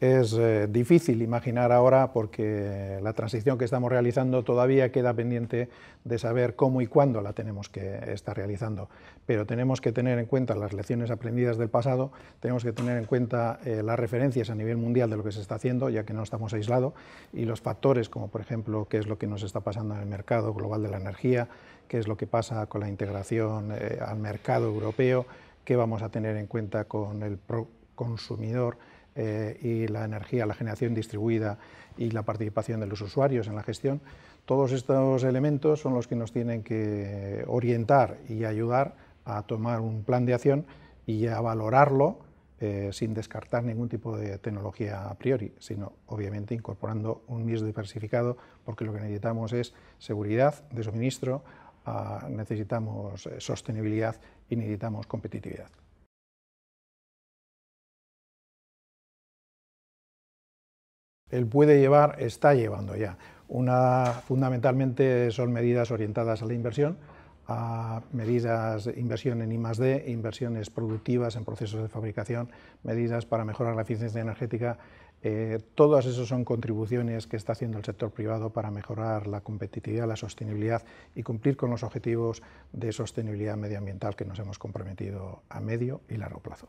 Es eh, difícil imaginar ahora porque la transición que estamos realizando todavía queda pendiente de saber cómo y cuándo la tenemos que estar realizando. Pero tenemos que tener en cuenta las lecciones aprendidas del pasado, tenemos que tener en cuenta eh, las referencias a nivel mundial de lo que se está haciendo, ya que no estamos aislados, y los factores como por ejemplo qué es lo que nos está pasando en el mercado global de la energía, qué es lo que pasa con la integración eh, al mercado europeo, qué vamos a tener en cuenta con el consumidor eh, y la energía, la generación distribuida y la participación de los usuarios en la gestión, todos estos elementos son los que nos tienen que orientar y ayudar a tomar un plan de acción y a valorarlo eh, sin descartar ningún tipo de tecnología a priori, sino obviamente incorporando un mix diversificado porque lo que necesitamos es seguridad de suministro, ah, necesitamos eh, sostenibilidad y necesitamos competitividad. Él puede llevar, está llevando ya. fundamentalmente son medidas orientadas a la inversión, a medidas inversión en I+D, inversiones productivas en procesos de fabricación, medidas para mejorar la eficiencia energética. Eh, todas esas son contribuciones que está haciendo el sector privado para mejorar la competitividad, la sostenibilidad y cumplir con los objetivos de sostenibilidad medioambiental que nos hemos comprometido a medio y largo plazo.